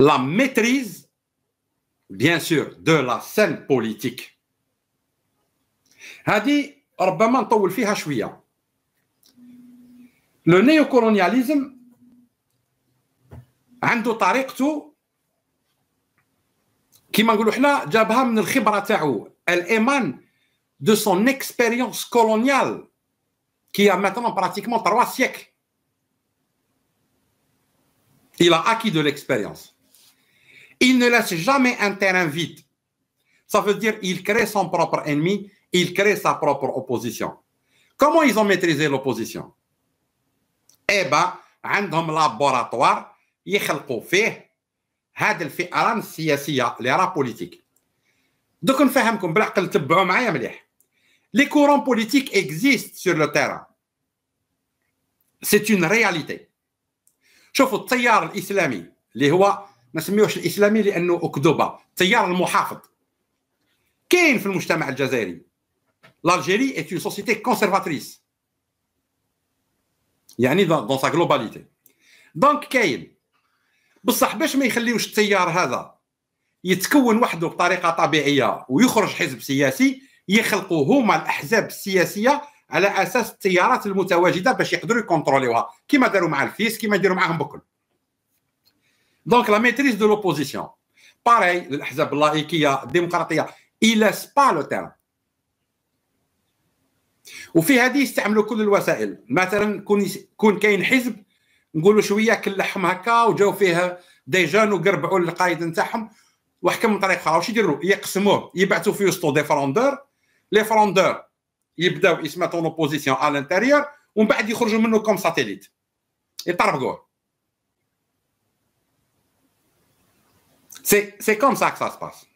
la maîtrise, bien sûr, de la scène politique. hadi ربما نطول فيها شويه Le néocolonialisme, a de son expérience coloniale qui a maintenant pratiquement trois siècles. Il a acquis de l'expérience. Il ne laisse jamais un terrain vide. Ça veut dire qu'il crée son propre ennemi, il crée sa propre opposition. Comment ils ont maîtrisé l'opposition Eh bien, dans un laboratoire, ils ont fait des choses qui les politiques. Donc, nous faisons comme ça, nous de comme Les courants politiques existent sur le terrain. C'est une réalité. Je les l'islamisme, ما نسميوهش الاسلامي لانه اكذوبه تيار المحافظ كاين في المجتمع الجزائري لالجيري est اون سوسيتي كونسيرفاتريس يعني دون سا جلوباليتي دونك كاين بصح باش ما يخليوش التيار هذا يتكون وحده بطريقه طبيعيه ويخرج حزب سياسي يخلقوا هما الاحزاب السياسيه على اساس التيارات المتواجده باش يقدروا يكونتروليوها كما داروا مع الفيس كما داروا معاهم بكل دونك لا ميتريس دو لوبوزيسيون Pareil, الاحزاب اللائكيه الديمقراطيه il ne laisse pas le وفي هذه يستعملوا كل الوسائل مثلا كون كون كاين حزب نقولوا شويه كلحهم هكا وجاو فيه دي جون وقربعوا القائد نتاعهم وحكم من طريقه واش يديروا يقسموه يبعثوا في وسطو دي فروندور لي فروندور يبداو يسمعوا طون اوبوزيسيون على الانتيريور ومن بعد يخرجوا منه كوم ساتيليت يطربقوه سي سي كوم سا سا سباس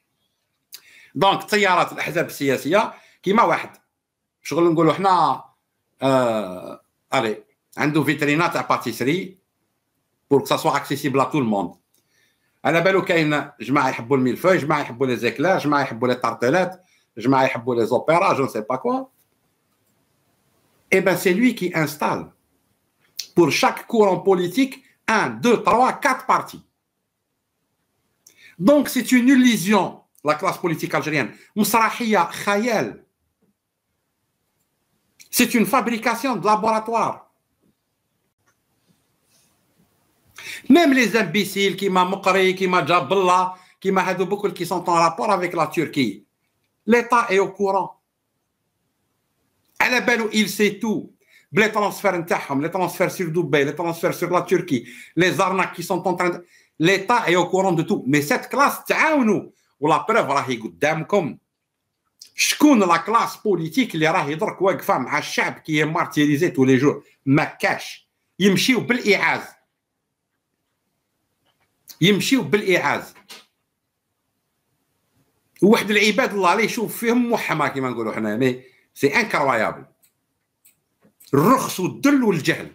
دونك تيارات الاحزاب السياسيه كيما واحد شغل نقولوا حنا آه الي عنده فيترينا تاع باتيسري بور كو سوا اكسيسيبل ا تو الموند على بالو كاين جماعه يحبوا الميلفوي جماعه يحبوا لي زيكلار جماعه يحبوا لي طارتيلات جماعه يحبوا لي زوبيرا جو سي با كوا اي بان سي لوي كي انستال pour chaque courant politique un, deux, trois, quatre partis. Donc c'est une illusion, la classe politique algérienne. Khayel. C'est une fabrication de laboratoire. Même les imbéciles qui qui m'a qui m'a qui sont en rapport avec la Turquie, l'État est au courant. Elle est il sait tout. Les transferts les transferts sur Dubaï, les transferts sur la Turquie, les arnaques qui sont en train de... ليطا هي او كورون دو تو مي سيت كلاس تعاونوا ولا بروف راهي قدامكم شكون لا كلاس بوليتيك اللي راهي درك واقفه مع الشعب كي مارتيريزي تو لي جور ما كاش يمشيو بالاعاز يمشيو بالاعاز وواحد العباد الله عليه يشوف فيهم محمى كيما نقولوا حنا مي سي انكرويابل الرخص والذل والجهل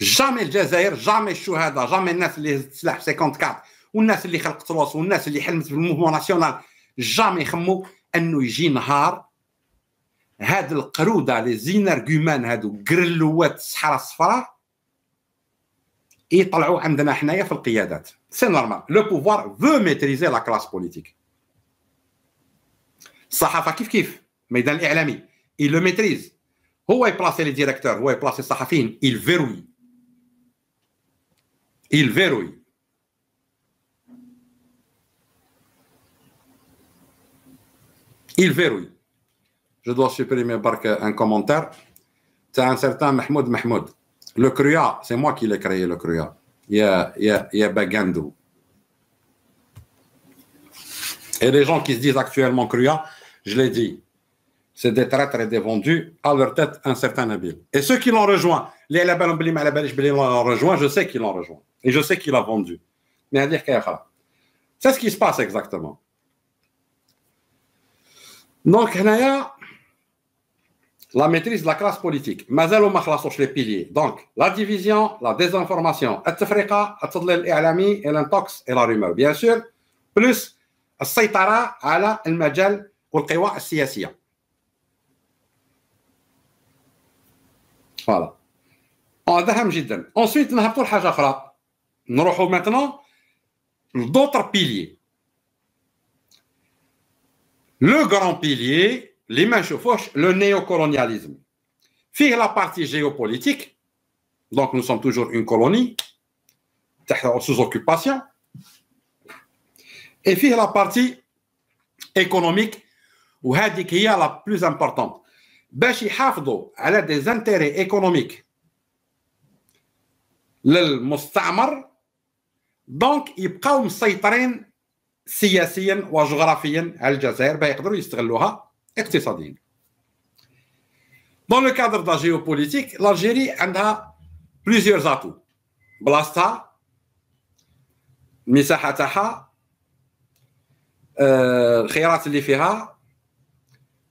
جامي الجزائر جامي الشهداء جامي الناس اللي هزت سلاح 54 والناس اللي خلقت روس والناس اللي حلمت بالموفمون ناسيونال جامي خموا انه يجي نهار هاد القروده لي زينارغومان هادو قرلوات الصحراء الصفراء يطلعوا عندنا حنايا في القيادات سي نورمال لو بوفوار فو ميتريزي لا كلاس بوليتيك الصحافه كيف كيف الميدان الاعلامي اي لو ميتريز هو يبلاسي لي ديريكتور هو يبلاسي الصحفيين يل فيروي il verrouille. Il verrouille. Je dois supprimer un commentaire. C'est un certain Mahmoud Mahmoud. Le CRUA, c'est moi qui l'ai créé, le CRUA. Il y a, Bagandou. Et les gens qui se disent actuellement CRUA, je l'ai dit, c'est des traîtres et des vendus, à leur tête un certain habile. Et ceux qui l'ont rejoint, les l'ont rejoint, je sais qu'ils l'ont rejoint. Et je sais qu'il a vendu. Mais à dire C'est ce qui se passe exactement. Donc, la maîtrise de la classe politique. mais Mazal les piliers. Donc, la division, la désinformation, et l'intox et la rumeur, bien sûr, plus السيطرة على المجال والقوى السياسية. فوالا. هذا هام جدا. Ensuite نهبطوا لحاجة chose. Nous avons maintenant d'autres piliers. Le grand pilier, les mains le néocolonialisme. Fille la partie géopolitique, donc nous sommes toujours une colonie, sous occupation, et fille la partie économique, où a la plus importante. باش يحافظوا a des intérêts économiques للمستعمر دونك يبقاو مسيطرين سياسيا وجغرافيا على الجزائر يقدروا يستغلوها اقتصاديا دون لو كادر دا جيوبوليتيك لالجيري عندها بليزيور زاتو بلاصتها المساحه تاعها الخيارات اللي فيها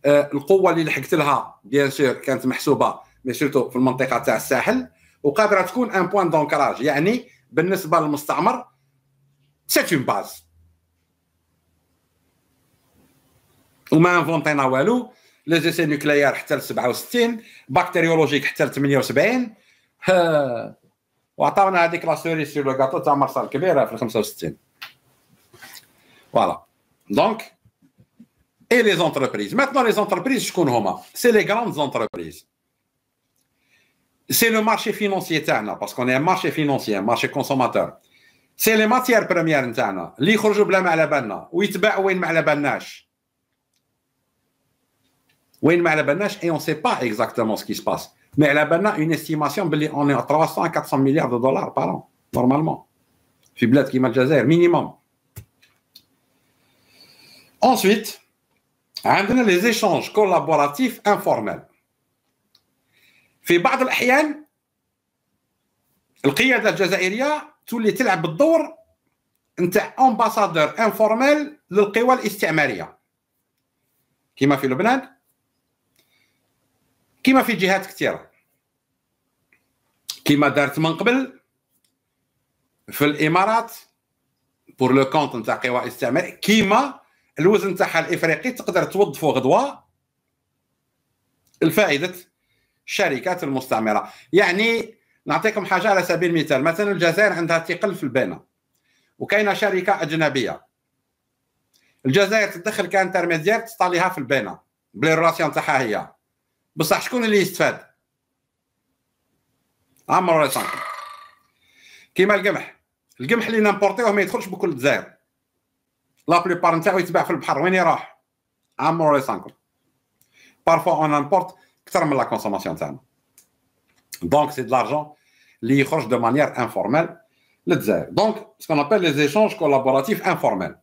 القوه اللي لحقت لها بيان سور كانت محسوبه مي في المنطقه تاع الساحل وقادره تكون ان بوان دونكراج يعني بالنسبه للمستعمر سيت اون باز وما انفونتينا والو لي زيسي نوكليير حتى ل 67 بكتيريولوجيك حتى ل 78 وعطاونا هذيك لا سوري سير لو غاطو تاع مارسال كبيره في ال 65 فوالا دونك اي لي زونتربريز ماتنو لي زونتربريز شكون هما سي لي غراند زونتربريز c'est le marché financier parce qu'on est un marché financier, un marché consommateur. C'est les matières premières وين ما et on ne sait pas exactement ce qui se passe. Mais la a une estimation on est à 300 400 milliards de dollars par an normalement. qui qui déjà minimum. Ensuite, les échanges collaboratifs informels. في بعض الاحيان القياده الجزائريه تولي تلعب بالدور نتاع امباسادور انفورمال للقوى الاستعماريه كما في لبنان كما في جهات كثيره كما دارت من قبل في الامارات بور لو كونت نتاع قوى استعماريه كيما الوزن تاعها الافريقي تقدر توظفه غدوه لفائده الشركات المستعمره يعني نعطيكم حاجه على سبيل المثال مثلا الجزائر عندها ثقل في البناء وكاينه شركه اجنبيه الجزائر تدخل كانترميديير تسطى في البناء بلي الراسيون تاعها هي بصح شكون اللي يستفاد عمر ريسان كيما القمح القمح اللي نمبورتيوه ما يدخلش بكل الجزائر لا بليبار نتاعو يتباع في البحر وين يروح عمر ريسانكم بارفو اون امبورت plus la consommation interne. Donc, c'est de l'argent qui de manière informelle. Donc, ce qu'on appelle les échanges collaboratifs informels.